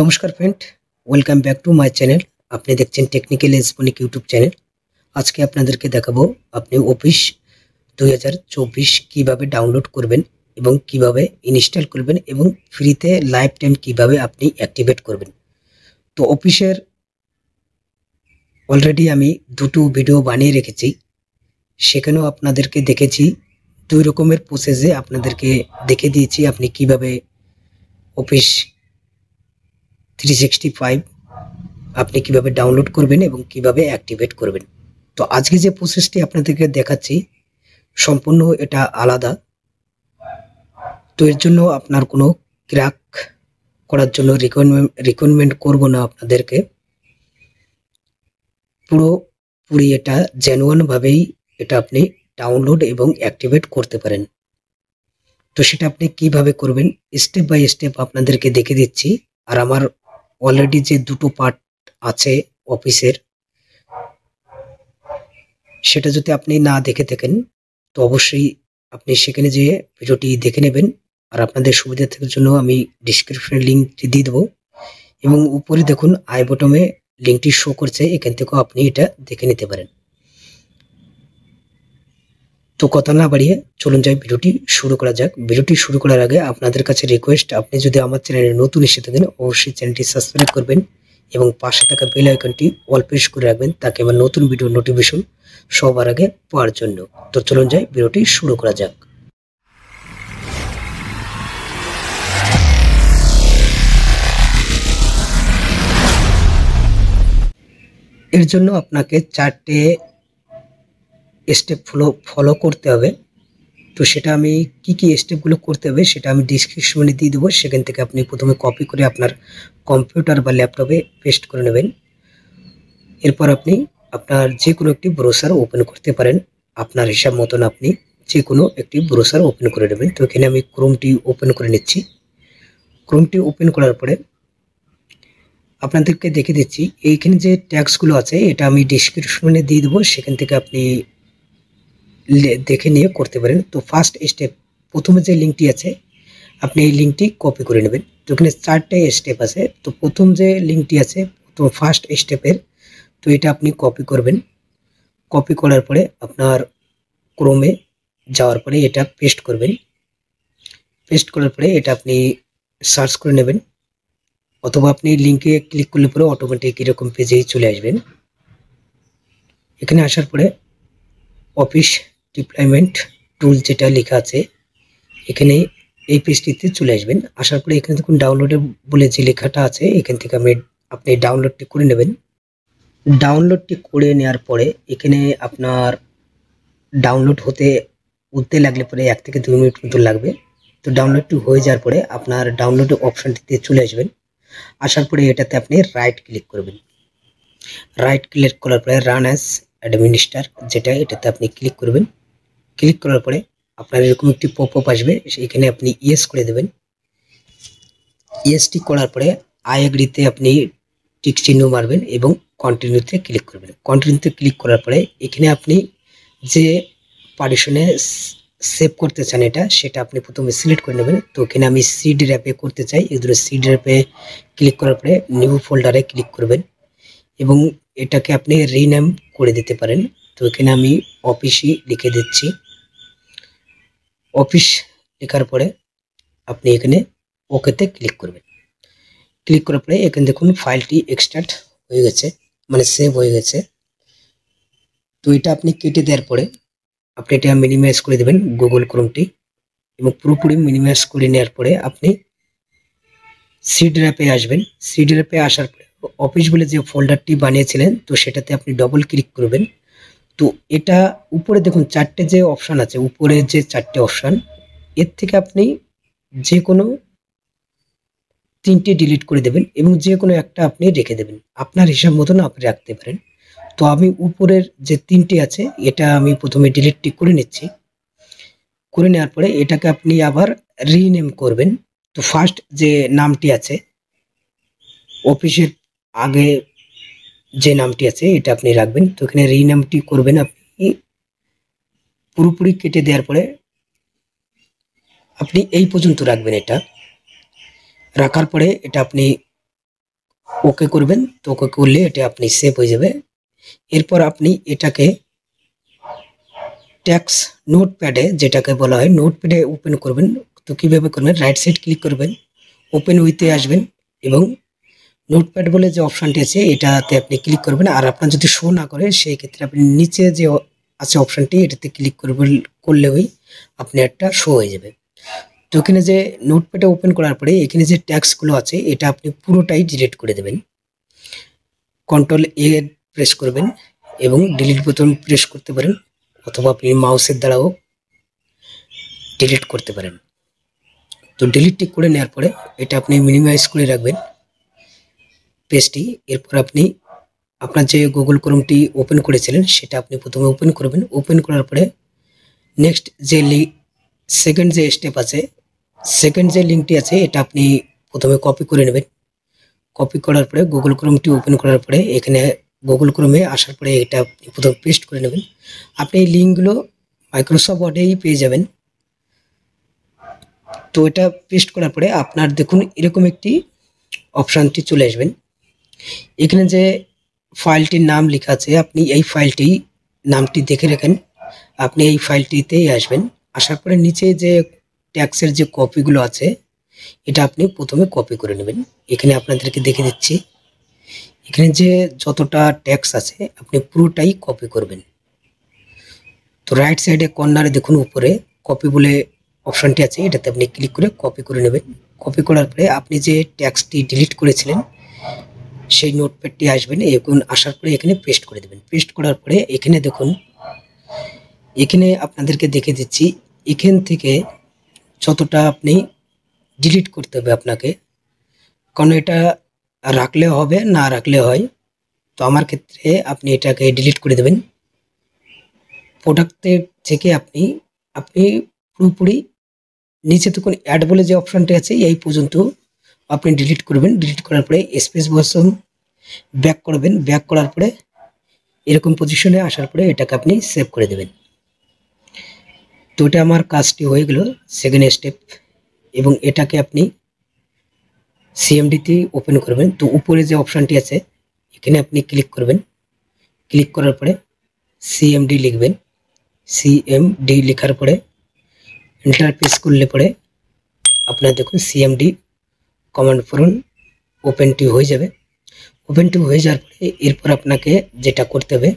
নমস্কার friend welcome back to my channel আপনি দেখছেন টেকনিক্যাল এসপনিক ইউটিউব চ্যানেল আজকে আপনাদেরকে দেখাবো আপনি অফিস দুই হাজার চব্বিশ কীভাবে ডাউনলোড করবেন এবং কিভাবে ইনস্টল করবেন এবং ফ্রিতে লাইফ টাইম কীভাবে আপনি অ্যাক্টিভেট করবেন তো অফিসের অলরেডি আমি দুটো ভিডিও বানিয়ে রেখেছি সেখানেও আপনাদেরকে দেখেছি দুই রকমের প্রসেসে আপনাদেরকে দেখে দিয়েছি আপনি কিভাবে অফিস থ্রি সিক্সটি ফাইভ আপনি কিভাবে ডাউনলোড করবেন এবং কিভাবে অ্যাক্টিভেট করবেন তো আজকে যে প্রসেসটি আপনাদেরকে দেখাচ্ছি সম্পূর্ণ এটা আলাদা তো এর জন্য আপনার কোনো ক্র্যাক করার জন্য রিকমেন্ড রিকমেন্ড করবো না আপনাদেরকে পুরোপুরি এটা জেনুয়ানভাবেই এটা আপনি ডাউনলোড এবং অ্যাক্টিভেট করতে পারেন তো সেটা আপনি কিভাবে করবেন স্টেপ বাই স্টেপ আপনাদেরকে দেখে দিচ্ছি আর আমার অলরেডি যে দুটো পার্ট আছে অফিসের সেটা যদি আপনি না দেখে থাকেন তো অবশ্যই আপনি সেখানে যে ভিডিওটি দেখে নেবেন আর আপনাদের সুবিধা থাকার জন্য আমি ডিসক্রিপশনে লিঙ্কটি দিয়ে দেবো এবং উপরে দেখুন আই বটমে লিঙ্কটি শো করছে এখান থেকেও আপনি এটা দেখে নিতে পারেন তো কথা না বাড়িয়ে চলুন যাই ভিডিওটি শুরু করা যাক ভিডিওটি শুরু করার আগে আপনাদের কাছে রিকোয়েস্ট আপনি যদি আমার চ্যানেলে নতুন এসে থাকেন অবশ্যই চ্যানেলটি সাবস্ক্রাইব করবেন এবং পাশে থাকা বেল আইকনটি অল প্রেস করে রাখবেন তাকে আমার নতুন ভিডিও নোটিফিকেশন সবার আগে পাওয়ার জন্য তো চলুন যাই ভিডিওটি শুরু করা যাক এর জন্য আপনাকে চারটে স্টেপ ফলো ফলো করতে হবে তো সেটা আমি কি কি স্টেপগুলো করতে হবে সেটা আমি ডিসক্রিপশনে দিয়ে দেবো সেখান থেকে আপনি প্রথমে কপি করে আপনার কম্পিউটার বা ল্যাপটপে পেস্ট করে নেবেন এরপর আপনি আপনার যে কোনো একটি ব্রোসার ওপেন করতে পারেন আপনার হিসাব মতন আপনি যে কোনো একটি ব্রোসার ওপেন করে নেবেন তো এখানে আমি ক্রোমটি ওপেন করে নিচ্ছি ক্রোমটি ওপেন করার পরে আপনাদেরকে দেখে দিচ্ছি এইখানে যে ট্যাক্সগুলো আছে এটা আমি ডিসক্রিপশনে দিয়ে দেবো সেখান থেকে আপনি দেখে নিয়ে করতে পারেন তো ফার্স্ট স্টেপ প্রথমে যে লিঙ্কটি আছে আপনি এই লিঙ্কটি কপি করে নেবেন তো এখানে চারটাই স্টেপ আছে তো প্রথম যে লিঙ্কটি আছে তো ফার্স্ট স্টেপের তো এটা আপনি কপি করবেন কপি করার পরে আপনার ক্রমে যাওয়ার পরে এটা পেস্ট করবেন পেস্ট করার পরে এটা আপনি সার্চ করে নেবেন অথবা আপনি লিঙ্কে ক্লিক করলে পরে অটোমেটিক এরকম পেজেই চলে আসবেন এখানে আসার পরে অফিস ডিপ্লয়মেন্ট টুল যেটা লেখা আছে এখানে এই পেজটিতে চলে আসবেন আসার পরে এখানে দেখুন ডাউনলোডে বলে যে লেখাটা আছে এখান থেকে আমি আপনি ডাউনলোডটি করে নেবেন ডাউনলোডটি করে নেওয়ার পরে এখানে আপনার ডাউনলোড হতে উঠতে লাগলে পরে এক থেকে দুই মিনিট মতো লাগবে তো ডাউনলোডটি হয়ে যাওয়ার পরে আপনার ডাউনলোডের অপশানটিতে চলে আসবেন আসার পরে এটাতে আপনি রাইট ক্লিক করবেন রাইট ক্লিক করার পরে রান অ্যাস অ্যাডমিনিস্টার যেটা এটাতে আপনি ক্লিক করবেন ক্লিক করার পরে আপনার এরকম একটি পপ আপ আসবে সেইখানে আপনি ইয়েস করে দেবেন ইয়েসটি করার পরে আই এগ্রিতে আপনি টিক চিহ্ন মারবেন এবং কন্টিনিউতে ক্লিক করবেন কন্টিনিউতে ক্লিক করার পরে এখানে আপনি যে পার্টিশনে সেভ করতে চান এটা সেটা আপনি প্রথমে সিলেক্ট করে নেবেন তো এখানে আমি সিডি র্যাপে করতে চাই এই ধরনের সিড র্যাপে ক্লিক করার পরে নিউ ফোল্ডারে ক্লিক করবেন এবং এটাকে আপনি রিনেম করে দিতে পারেন তো এখানে আমি অফিসই লিখে দিচ্ছি অফিস লেখার পরে আপনি এখানে ওকেতে ক্লিক করবেন ক্লিক করার পরে এখানে দেখুন ফাইলটি এক্সট্রাক্ট হয়ে গেছে মানে সেভ হয়ে গেছে তো এটা আপনি কেটে দেওয়ার পরে আপনি এটা মিনিমাইজ করে দেবেন গুগল ক্রোমটি এবং পুরোপুরি মিনিমাইজ করে নেওয়ার পরে আপনি সি ড্রাইভে আসবেন সি ড্রাইভে আসার পরে অফিস বলে যে ফোল্ডারটি বানিয়েছিলেন তো সেটাতে আপনি ডবল ক্লিক করবেন তো এটা উপরে দেখুন চারটে যে অপশান আছে উপরে যে চারটে অপশান এর থেকে আপনি যে কোনো তিনটে ডিলিট করে দেবেন এবং যে কোনো একটা আপনি রেখে দেবেন আপনার হিসাব মতন আপনি রাখতে পারেন তো আমি উপরের যে তিনটে আছে এটা আমি প্রথমে ডিলিটটি করে নিচ্ছি করে নেওয়ার পরে এটাকে আপনি আবার রিনেম করবেন তো ফার্স্ট যে নামটি আছে অফিসের আগে যে নামটি আছে এটা আপনি রাখবেন তো এখানে রিনেমটি করবেন না পুরোপুরি কেটে দেওয়ার পরে আপনি এই পর্যন্ত রাখবেন এটা রাখার পরে এটা আপনি ওকে করবেন তো ওকে করলে এটা আপনি সেভ হয়ে যাবে এরপর আপনি এটাকে টেক্স নোটপ্যাডে যেটাকে বলা হয় নোটপ্যাডে ওপেন করবেন তো কিভাবে করবেন রাইট সাইড ক্লিক করবেন ওপেন উইথ এ আসবেন এবং নোটপ্যাড বলে যে অপশানটি আছে এটাতে আপনি ক্লিক করবেন আর আপনার যদি শো না করে সেই ক্ষেত্রে আপনি নিচে যে আছে অপশানটি এটাতে ক্লিক করবেন ওই আপনি একটা শো হয়ে যাবে তো এখানে যে নোটপ্যাডে ওপেন করার পরে এখানে যে ট্যাক্সগুলো আছে এটা আপনি পুরোটাই ডিলিট করে দেবেন কন্ট্রোল এ প্রেস করবেন এবং ডিলিট বোতাম প্রেস করতে পারেন অথবা আপনি মাউসের দ্বারাও ডিলিট করতে পারেন তো ডিলিটটি করে নেওয়ার পরে এটা আপনি মিনিমাইজ করে রাখবেন পেজটি এরপর আপনি আপনার যে গুগল ক্রোমটি ওপেন করেছিলেন সেটা আপনি প্রথমে ওপেন করবেন ওপেন করার পরে নেক্সট যে সেকেন্ড যে স্টেপ আছে সেকেন্ড যে লিঙ্কটি আছে এটা আপনি প্রথমে কপি করে নেবেন কপি করার পরে গুগল ক্রোমটি ওপেন করার পরে এখানে গুগল ক্রোমে আসার পরে এটা আপনি প্রথমে পেস্ট করে নেবেন আপনি এই লিঙ্কগুলো মাইক্রোসফট ওয়ার্ডেই পেয়ে যাবেন তো এটা পেস্ট করার পরে আপনার দেখুন এরকম একটি অপশানটি চলে আসবেন এখানে যে ফাইলটির নাম লেখা আছে আপনি এই ফাইলটি নামটি দেখে রাখেন আপনি এই ফাইলটিতেই আসবেন আসার পরে নিচে যে ট্যাক্সের যে কপিগুলো আছে এটা আপনি প্রথমে কপি করে নেবেন এখানে আপনাদেরকে দেখে দিচ্ছি এখানে যে যতটা ট্যাক্স আছে আপনি পুরোটাই কপি করবেন তো রাইট সাইডে কর্নারে দেখুন উপরে কপি বলে অপশানটি আছে এটাতে আপনি ক্লিক করে কপি করে নেবেন কপি করার পরে আপনি যে ট্যাক্সটি ডিলিট করেছিলেন সেই নোটপ্যাডটি আসবেন এখন আসার পরে এখানে পেস্ট করে দেবেন পেস্ট করার পরে এখানে দেখুন এখানে আপনাদেরকে দেখে দিচ্ছি এখান থেকে যতটা আপনি ডিলিট করতে হবে আপনাকে কারণ এটা রাখলে হবে না রাখলে হয় তো আমার ক্ষেত্রে আপনি এটাকে ডিলিট করে দেবেন প্রোডাক্টের থেকে আপনি আপনি পুরোপুরি নিচে তখন অ্যাড বলে যে অপশানটি আছে এই পর্যন্ত আপনি ডিলিট করবেন ডিলিট করার পরে স্পেস বসুন ব্যাক করবেন ব্যাক করার পরে এরকম পজিশনে আসার পরে এটাকে আপনি সেভ করে দেবেন তো এটা আমার কাজটি হয়ে গেল সেকেন্ড স্টেপ এবং এটাকে আপনি সিএমডিতে ওপেন করবেন তো উপরে যে অপশানটি আছে এখানে আপনি ক্লিক করবেন ক্লিক করার পরে সিএমডি লিখবেন সিএমডি লেখার পরে ইন্টারফেস করলে পরে আপনার দেখুন সিএমডি কমান্ড করুন ওপেনটি হয়ে যাবে ওপেনটি হয়ে যাওয়ার পরে এরপর আপনাকে যেটা করতে হবে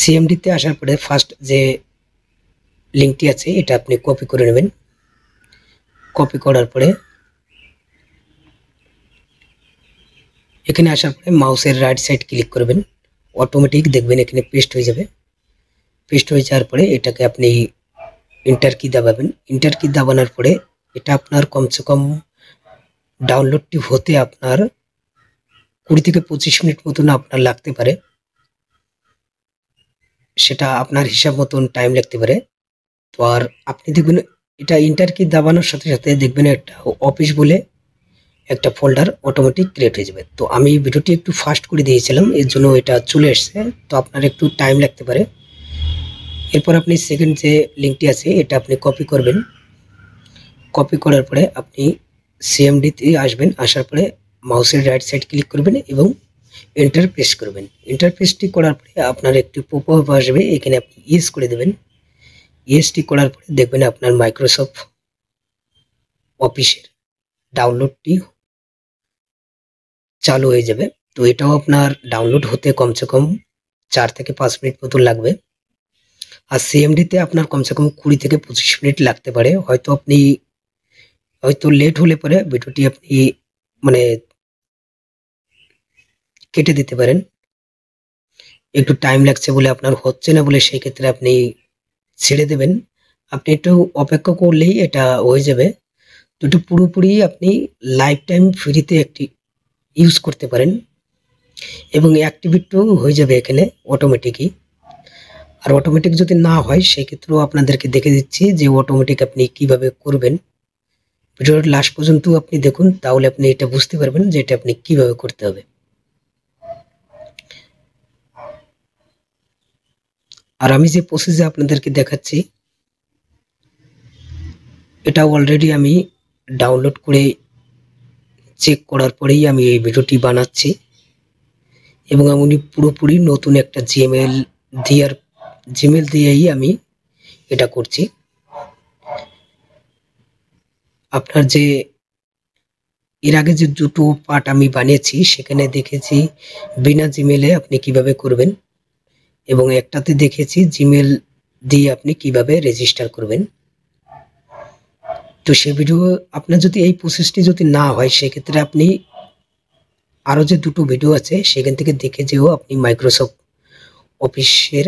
সিএমডিতে আসার পরে ফার্স্ট যে লিঙ্কটি আছে এটা আপনি কপি করে নেবেন কপি করার পরে এখানে আসার পরে মাউসের রাইট সাইড ক্লিক করবেন অটোমেটিক দেখবেন এখানে পেস্ট হয়ে যাবে পেস্ট হয়ে যাওয়ার পরে এটাকে আপনি ইন্টার কি দাবাবেন ইন্টার কি দাবানোর পরে এটা আপনার কমসে কম ডাউনলোডটি হতে আপনার কুড়ি থেকে পঁচিশ মিনিট মতন আপনার লাগতে পারে সেটা আপনার হিসাব মতন টাইম লাগতে পারে তো আর আপনি দেখবেন এটা ইন্টার কি দাবানোর সাথে সাথে দেখবেন একটা অফিস বলে একটা ফোল্ডার অটোমেটিক ক্রিয়েট হয়ে যাবে তো আমি ভিডিওটি একটু ফাস্ট করে দিয়েছিলাম এর জন্য এটা চলে এসছে তো আপনার একটু টাইম লাগতে পারে এরপর আপনি সেকেন্ড যে লিঙ্কটি আছে এটা আপনি কপি করবেন কপি করার পরে আপনি সিএমডিতে আসবেন আসার পরে মাউসের রাইট সাইড ক্লিক করবেন এবং এন্টার প্রেস করবেন এন্টার প্রেসটি করার পরে আপনার একটি পোপআপ আসবে এখানে আপনি ইয়েস করে দেবেন ইএসটি করার পরে দেখবেন আপনার মাইক্রোসফট অফিসের ডাউনলোডটি চালু হয়ে যাবে তো এটাও আপনার ডাউনলোড হতে কমসে কম চার থেকে পাঁচ মিনিট মতন লাগবে আর সিএমডিতে আপনার কমসে কম কুড়ি থেকে পঁচিশ মিনিট লাগতে পারে হয়তো আপনি হয়তো লেট হলে পরে ভিডিওটি আপনি মানে কেটে দিতে পারেন একটু টাইম লাগছে বলে আপনার হচ্ছে না বলে সেই ক্ষেত্রে আপনি ছেড়ে দেবেন আপনি একটু অপেক্ষা করলেই এটা হয়ে যাবে তো একটু পুরোপুরি আপনি লাইফ টাইম ফ্রিতে একটি ইউজ করতে পারেন এবং অ্যাক্টিভিটিও হয়ে যাবে এখানে অটোমেটিকই আর অটোমেটিক যদি না হয় সেক্ষেত্রেও আপনাদেরকে দেখে দিচ্ছি যে অটোমেটিক আপনি কিভাবে করবেন ভিডিওর লাস্ট পর্যন্ত আপনি দেখুন তাহলে আপনি এটা বুঝতে পারবেন যে এটা আপনি কিভাবে করতে হবে আর আমি যে প্রসেসে আপনাদেরকে দেখাচ্ছি এটা অলরেডি আমি ডাউনলোড করে চেক করার পরেই আমি এই ভিডিওটি বানাচ্ছি এবং আমি পুরোপুরি নতুন একটা জিমেল দেওয়ার জিমেল দিয়েই আমি এটা করছি আপনার যে এর আগে যে দুটো পার্ট আমি বানিয়েছি সেখানে দেখেছি বিনা জিমেলে আপনি কিভাবে করবেন এবং একটাতে দেখেছি জিমেল দিয়ে আপনি কিভাবে রেজিস্টার করবেন তো সে ভিডিও আপনার যদি এই প্রসেসটি যদি না হয় সেক্ষেত্রে আপনি আরও যে দুটো ভিডিও আছে সেখান থেকে দেখে যেও আপনি মাইক্রোসফট অফিসের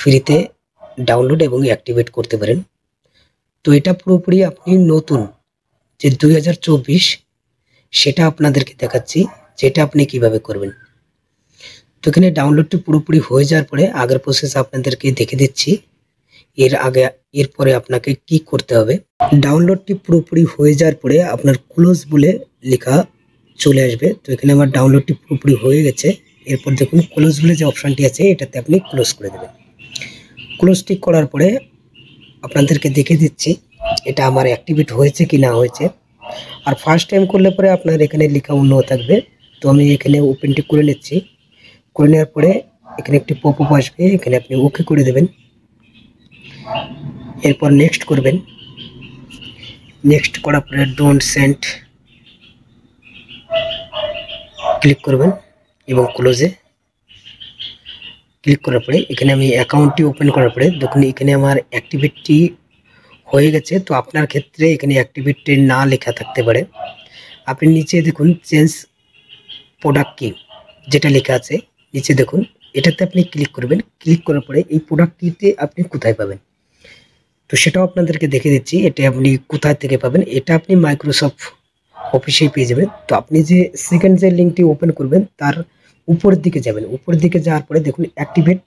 ফ্রিতে ডাউনলোড এবং অ্যাক্টিভেট করতে পারেন তো এটা পুরোপুরি আপনি নতুন যে দুই সেটা আপনাদেরকে দেখাচ্ছি যেটা আপনি কিভাবে করবেন তো এখানে ডাউনলোডটি পুরোপুরি হয়ে যাওয়ার পরে আগের প্রসেস আপনাদেরকে দেখে দিচ্ছি এর আগে এরপরে আপনাকে কি করতে হবে ডাউনলোডটি পুরোপুরি হয়ে যাওয়ার পরে আপনার ক্লোজ বলে লেখা চলে আসবে তো এখানে আমার ডাউনলোডটি পুরোপুরি হয়ে গেছে এরপর দেখুন ক্লোজ বলে যে অপশানটি আছে এটাতে আপনি ক্লোজ করে দেবেন ক্লোজটি করার পরে আপনাদেরকে দেখে দিচ্ছি এটা আমার অ্যাক্টিভেট হয়েছে কি না হয়েছে আর ফার্স্ট টাইম করলে পরে আপনার এখানে লেখা অন্য থাকবে তো আমি এখানে ওপেনটি করে নিচ্ছি করে নেওয়ার পরে এখানে একটি পপ আপ আসবে এখানে আপনি ওকে করে দেবেন এরপর নেক্সট করবেন নেক্সট করার পরে ডোন্ট সেন্ট ক্লিক করবেন এবং ক্লোজে ক্লিক করার পরে এখানে আমি অ্যাকাউন্টটি ওপেন করার পরে দেখুন এখানে আমার অ্যাক্টিভিটি হয়ে গেছে তো আপনার ক্ষেত্রে এখানে অ্যাক্টিভিটি না লেখা থাকতে পারে আপনি নিচে দেখুন চেঞ্জ প্রোডাক্ট কি যেটা লেখা আছে নিচে দেখুন এটাতে আপনি ক্লিক করবেন ক্লিক করার পরে এই প্রোডাক্টটিতে আপনি কোথায় পাবেন তো সেটাও আপনাদেরকে দেখে দিচ্ছি এটা আপনি কোথায় থেকে পাবেন এটা আপনি মাইক্রোসফট অফিসেই পেয়ে যাবেন তো আপনি যে সেকেন্ড যে লিঙ্কটি ওপেন করবেন তার উপরের দিকে যাবেন উপরের দিকে যাওয়ার পরে দেখুন অ্যাক্টিভেট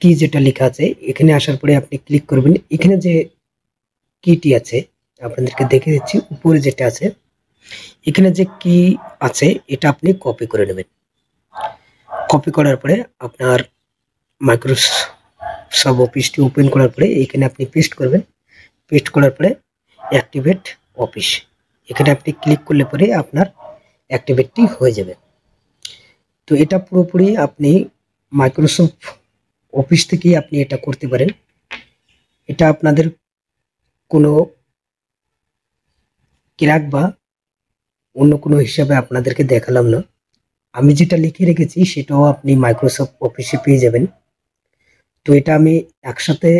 কি যেটা লেখা আছে এখানে আসার পরে আপনি ক্লিক করবেন এখানে যে কিটি আছে আপনাদেরকে দেখে দিচ্ছি উপরে যেটা আছে এখানে যে কি আছে এটা আপনি কপি করে নেবেন কপি করার পরে আপনার মাইক্রোস সব অফিসটি ওপেন করার পরে এখানে আপনি পেস্ট করবেন পেস্ট করার পরে অ্যাক্টিভেট অফিস এখানে আপনি ক্লিক করলে পরে আপনার অ্যাক্টিভেটটি হয়ে যাবে তো এটা পুরোপুরি আপনি মাইক্রোসফট অফিস থেকেই আপনি এটা করতে পারেন এটা আপনাদের কোনো ক্রাক বা অন্য কোনো হিসাবে আপনাদেরকে দেখালাম না আমি যেটা লিখে রেখেছি সেটাও আপনি মাইক্রোসফট অফিসে পেয়ে যাবেন তো এটা আমি একসাথে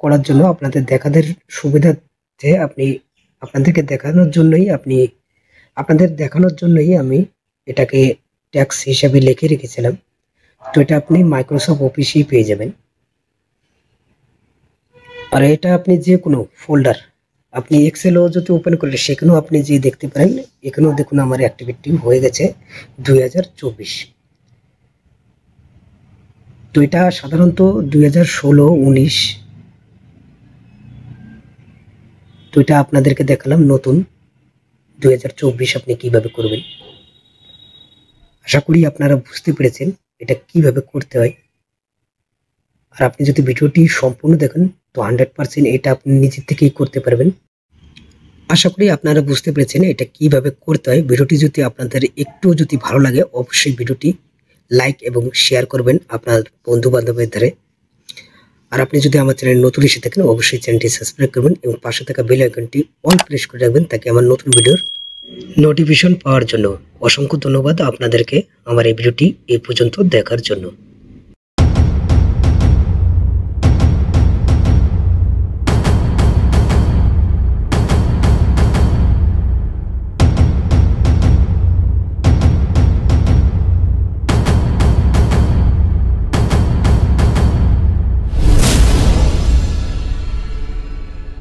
করার জন্য আপনাদের দেখাদের সুবিধাতে আপনি আপনাদেরকে দেখানোর জন্যই আপনি আপনাদের দেখানোর জন্যই আমি এটাকে ট্যাক্স হিসাবে লিখে রেখেছিলাম তো এটা আপনি মাইক্রোসফট অফিসেই পেয়ে যাবেন আর এটা আপনি যে কোনো ফোল্ডার আপনি এক্সেলও যদি ওপেন করলে সেখানেও আপনি যে দেখতে পারেন এখানেও দেখুন আমার অ্যাক্টিভিটি হয়ে গেছে দুই তো এটা সাধারণত দুই হাজার ষোলো উনিশ তো এটা আপনাদেরকে দেখালাম নতুন দুই আপনি কিভাবে করবেন আশা করি আপনারা বুঝতে পেরেছেন এটা কিভাবে করতে হয় আর আপনি যদি ভিডিওটি সম্পূর্ণ দেখেন তো হান্ড্রেড পারসেন্ট এটা আপনি নিজের থেকেই করতে পারবেন আশা করি আপনারা বুঝতে পেরেছেন এটা কিভাবে করতে হয় ভিডিওটি যদি আপনাদের একটু যদি ভালো লাগে অবশ্যই ভিডিওটি লাইক এবং শেয়ার করবেন আপনার বন্ধু বান্ধবের ধারে আর আপনি যদি আমার চ্যানেল নতুন এসে থাকেন অবশ্যই চ্যানেলটি সাবস্ক্রাইব করবেন এবং পাশে থাকা বেল আইকনটি অন প্রেস করে রাখবেন তাকে আমার নতুন ভিডিওর নোটিফিকেশন পাওয়ার জন্য অসংখ্য ধন্যবাদ আপনাদেরকে আমার এই ভিডিওটি এই পর্যন্ত দেখার জন্য